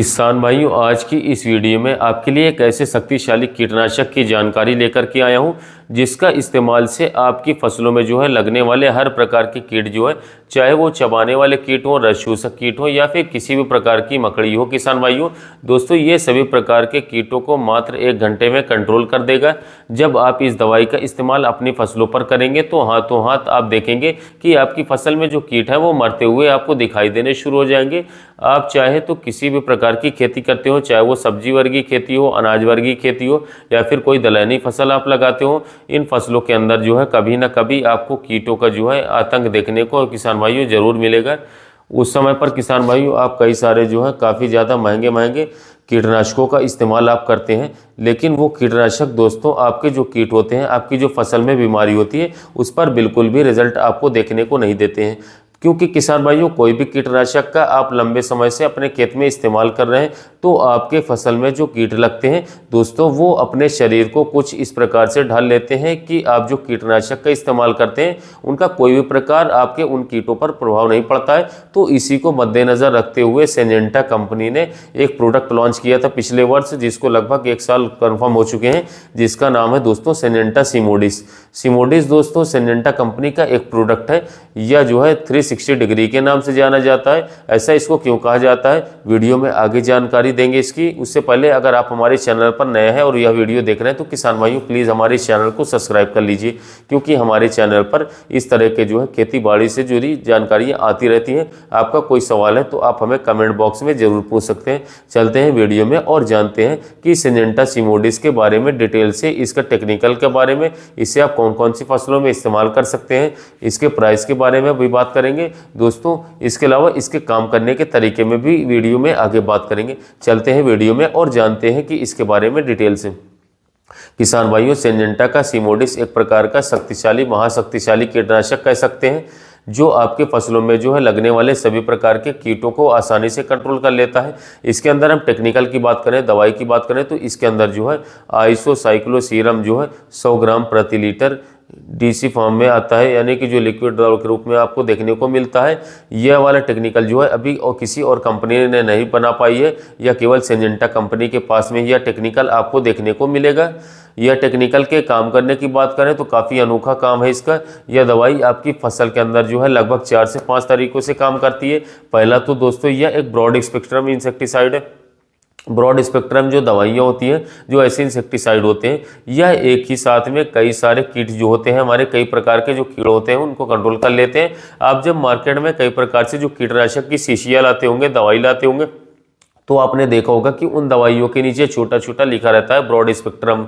किसान भाइयों आज की इस वीडियो में आपके लिए एक ऐसे शक्तिशाली कीटनाशक की जानकारी लेकर के आया हूं जिसका इस्तेमाल से आपकी फसलों में जो है लगने वाले हर प्रकार के कीट जो है चाहे वो चबाने वाले कीट हों रसूसक कीट हो या फिर किसी भी प्रकार की मकड़ी हो किसान भाई दोस्तों ये सभी प्रकार के कीटों को मात्र एक घंटे में कंट्रोल कर देगा जब आप इस दवाई का इस्तेमाल अपनी फसलों पर करेंगे तो हाथों हाथ आप देखेंगे कि आपकी फसल में जो कीट है वो मरते हुए आपको दिखाई देने शुरू हो जाएंगे आप चाहे तो किसी भी प्रकार की खेती करते हो चाहे वो सब्जी वर्गीय खेती हो अनाज वर्गीय खेती हो या फिर कोई दलहनी फसल आप लगाते हो इन फसलों के अंदर जो है कभी ना कभी आपको कीटों का जो है आतंक देखने को किसान भाइयों ज़रूर मिलेगा उस समय पर किसान भाइयों आप कई सारे जो है काफ़ी ज़्यादा महंगे महंगे कीटनाशकों का इस्तेमाल आप करते हैं लेकिन वो कीटनाशक दोस्तों आपके जो कीट होते हैं आपकी जो फसल में बीमारी होती है उस पर बिल्कुल भी रिजल्ट आपको देखने को नहीं देते हैं क्योंकि किसान भाइयों कोई भी कीटनाशक का आप लंबे समय से अपने खेत में इस्तेमाल कर रहे हैं तो आपके फसल में जो कीट लगते हैं दोस्तों वो अपने शरीर को कुछ इस प्रकार से ढाल लेते हैं कि आप जो कीटनाशक का इस्तेमाल करते हैं उनका कोई भी प्रकार आपके उन कीटों पर प्रभाव नहीं पड़ता है तो इसी को मद्देनज़र रखते हुए सेंजेंटा कंपनी ने एक प्रोडक्ट लॉन्च किया था पिछले वर्ष जिसको लगभग एक साल कन्फर्म हो चुके हैं जिसका नाम है दोस्तों सेंजेंटा सीमोडिस सीमोडिस दोस्तों सेंजेंटा कंपनी का एक प्रोडक्ट है यह जो है थ्री 360 डिग्री के नाम से जाना जाता है ऐसा इसको क्यों कहा जाता है वीडियो में आगे जानकारी देंगे इसकी उससे पहले अगर आप हमारे चैनल पर नए हैं और यह वीडियो देख रहे हैं तो किसान भाइयों प्लीज़ हमारे चैनल को सब्सक्राइब कर लीजिए क्योंकि हमारे चैनल पर इस तरह के जो है खेती बाड़ी से जुड़ी जानकारियाँ आती रहती हैं आपका कोई सवाल है तो आप हमें कमेंट बॉक्स में ज़रूर पूछ सकते हैं चलते हैं वीडियो में और जानते हैं कि सेंजेंटा सीमोडिस के बारे में डिटेल से इसका टेक्निकल के बारे में इसे आप कौन कौन सी फसलों में इस्तेमाल कर सकते हैं इसके प्राइस के बारे में भी बात करेंगे करेंगे दोस्तों इसके अलावा इसके काम करने के तरीके में भी वीडियो में आगे बात करेंगे चलते हैं वीडियो में और जानते हैं कि इसके बारे में डिटेल से किसान भाइयों सेंजेंटा का सीमोडिस एक प्रकार का शक्तिशाली महाशक्तिशाली कीटनाशक कह सकते हैं जो आपके फसलों में जो है लगने वाले सभी प्रकार के कीटों को आसानी से कंट्रोल कर लेता है इसके अंदर हम टेक्निकल की बात करें दवाई की बात करें तो इसके अंदर जो है आइसोसाइक्लोसीरम जो है 100 ग्राम प्रति लीटर डीसी फॉर्म में आता है यानी कि जो लिक्विड ड्राउल के रूप में आपको देखने को मिलता है यह वाला टेक्निकल जो है अभी और किसी और कंपनी ने नहीं बना पाई है या केवल सेंजेंटा कंपनी के पास में यह टेक्निकल आपको देखने को मिलेगा यह टेक्निकल के काम करने की बात करें तो काफ़ी अनोखा काम है इसका यह दवाई आपकी फसल के अंदर जो है लगभग चार से पाँच तरीकों से काम करती है पहला तो दोस्तों यह एक ब्रॉड स्पेक्ट्रम इंसेक्टिसाइड है ब्रॉड स्पेक्ट्रम जो दवाइयाँ होती हैं जो ऐसे इंसेक्टिसाइड होते हैं या एक ही साथ में कई सारे कीट जो होते हैं हमारे कई प्रकार के जो कीड़े होते हैं उनको कंट्रोल कर लेते हैं आप जब मार्केट में कई प्रकार से जो कीटनाशक की शीशियाँ लाते होंगे दवाई लाते होंगे तो आपने देखा होगा कि उन दवाइयों के नीचे छोटा छोटा लिखा रहता है ब्रॉड स्पेक्ट्रम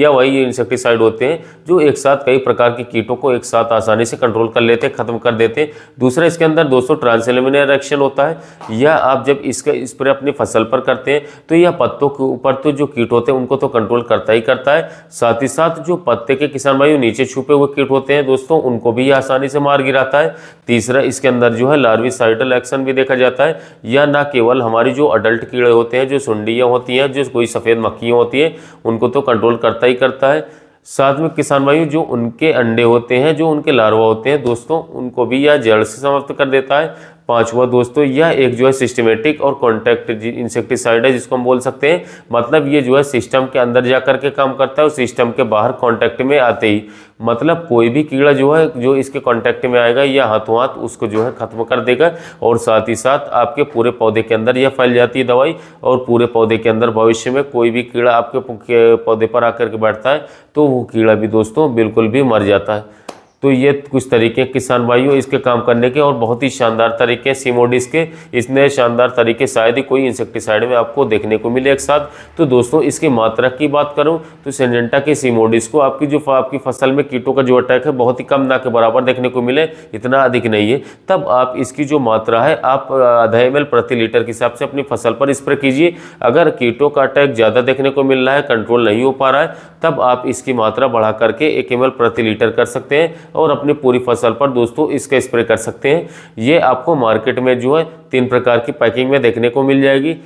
या वही इंसेक्टिसाइड होते हैं जो एक साथ कई प्रकार के कीटों को एक साथ आसानी से कंट्रोल कर लेते हैं खत्म कर देते हैं दूसरा इसके अंदर दोस्तों ट्रांसलेमिनर एक्शन होता है या आप जब इसका स्प्रे इस अपनी फसल पर करते हैं तो यह पत्तों के ऊपर तो जो कीट होते हैं उनको तो कंट्रोल करता ही करता है साथ ही साथ जो पत्ते के किसान भाई नीचे छुपे हुए कीट होते हैं दोस्तों उनको भी आसानी से मार गिराता है तीसरा इसके अंदर जो है लार्विसाइडल एक्शन भी देखा जाता है या ना केवल हमारी जो अडल्ट कीड़े होते हैं जो सुंडियाँ होती हैं जो कोई सफ़ेद मक्खियाँ होती हैं उनको तो कंट्रोल करता रताई करता है साथ में किसान वायु जो उनके अंडे होते हैं जो उनके लार्वा होते हैं दोस्तों उनको भी यह जड़ से समाप्त कर देता है पांचवा दोस्तों यह एक जो है सिस्टमेटिक और कॉन्टैक्ट इंसेक्टिसाइड है जिसको हम बोल सकते हैं मतलब ये जो है सिस्टम के अंदर जा करके काम करता है और सिस्टम के बाहर कॉन्टैक्ट में आते ही मतलब कोई भी कीड़ा जो है जो इसके कॉन्टैक्ट में आएगा या हाथों हाथ उसको जो है ख़त्म कर देगा और साथ ही साथ आपके पूरे पौधे के अंदर यह फैल जाती है दवाई और पूरे पौधे के अंदर भविष्य में कोई भी कीड़ा आपके पौधे पर आकर के बैठता है तो वो कीड़ा भी दोस्तों बिल्कुल भी मर जाता है तो ये कुछ तरीके किसान भाइयों इसके काम करने के और बहुत ही शानदार तरीके हैं सीमोडिस के इसने शानदार तरीके शायद ही कोई इंसेक्टिसाइड में आपको देखने को मिले एक साथ तो दोस्तों इसकी मात्रा की बात करूँ तो सेंजेंटा के सीमोडिस को आपकी जो आपकी फसल में कीटों का जो अटैक है बहुत ही कम ना के बराबर देखने को मिले इतना अधिक नहीं है तब आप इसकी जो मात्रा है आप आधा एम प्रति लीटर के हिसाब से अपनी फसल पर स्प्रे कीजिए अगर कीटों का अटैक ज़्यादा देखने को मिल रहा है कंट्रोल नहीं हो पा रहा है तब आप इसकी मात्रा बढ़ा करके एक एम प्रति लीटर कर सकते हैं और अपनी पूरी फसल पर दोस्तों इसका स्प्रे कर सकते हैं ये आपको मार्केट में जो है तीन प्रकार की पैकिंग में देखने को मिल जाएगी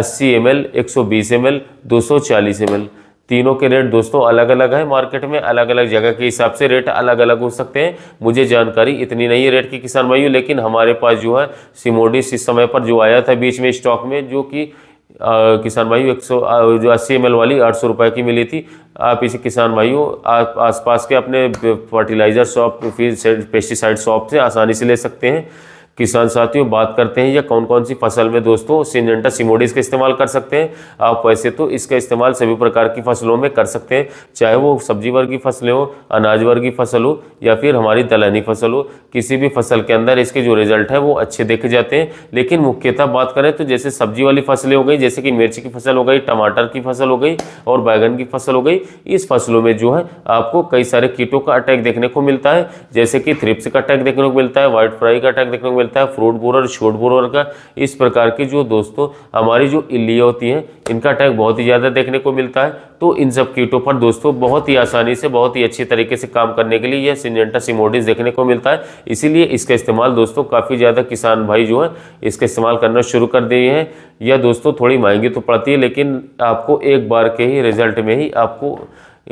80 एम एल एक सौ बीस एम एल दो सौ चालीस एम एल तीनों के रेट दोस्तों अलग अलग है मार्केट में अलग अलग जगह के हिसाब से रेट अलग अलग हो सकते हैं मुझे जानकारी इतनी नहीं है रेट की किसान भाइयों लेकिन हमारे पास जो है सिमोडिस इस समय पर जो आया था बीच में स्टॉक में जो कि किसान भाई एक सौ जो अस्सी एम वाली आठ सौ रुपये की मिली थी आप इसे किसान वायु आसपास के अपने फर्टिलाइज़र शॉप फिर पेस्टिसाइड शॉप से आसानी से ले सकते हैं किसान साथियों बात करते हैं या कौन कौन सी फसल में दोस्तों सिंजेंटा सिमोडिस का इस्तेमाल कर सकते हैं आप वैसे तो इसका इस्तेमाल सभी प्रकार की फसलों में कर सकते हैं चाहे वो सब्जी वर्ग की फसलें हो अनाज वर्ग की फसल हो या फिर हमारी दलहनी फसल हो किसी भी फसल के अंदर इसके जो रिजल्ट है वो अच्छे देखे जाते हैं लेकिन मुख्यतः बात करें तो जैसे सब्जी वाली फसलें हो गई जैसे कि मिर्च की फसल हो गई टमाटर की फसल हो गई और बैगन की फसल हो गई इस फसलों में जो है आपको कई सारे कीटों का अटैक देखने को मिलता है जैसे कि थ्रिप्स का अटैक देखने को मिलता है वाइट फ्राई का अटैक देखने को मिलता है फ्रूट बोरर शोट बोरर का इस प्रकार के जो दोस्तों हमारी जो इल्लियाँ होती हैं इनका अटैक बहुत ही ज़्यादा देखने को मिलता है तो इन सब कीटों पर दोस्तों बहुत ही आसानी से बहुत ही अच्छी तरीके से काम करने के लिए यह सिंजेंटा सिमोडिस देखने को मिलता है इसीलिए इसका इस्तेमाल दोस्तों काफ़ी ज़्यादा किसान भाई जो है इसका इस्तेमाल करना शुरू कर दिए हैं यह दोस्तों थोड़ी महंगी तो पड़ती है लेकिन आपको एक बार के ही रिजल्ट में ही आपको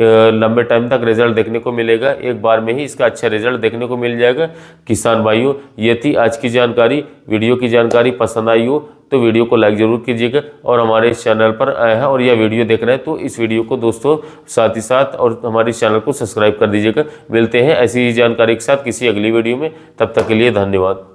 लंबे टाइम तक रिजल्ट देखने को मिलेगा एक बार में ही इसका अच्छा रिजल्ट देखने को मिल जाएगा किसान भाइयों ये थी आज की जानकारी वीडियो की जानकारी पसंद आई हो तो वीडियो को लाइक ज़रूर कीजिएगा और हमारे इस चैनल पर आए हैं और यह वीडियो देख रहे हैं तो इस वीडियो को दोस्तों साथ ही साथ और हमारे चैनल को सब्सक्राइब कर दीजिएगा मिलते हैं ऐसी ही जानकारी के साथ किसी अगली वीडियो में तब तक के लिए धन्यवाद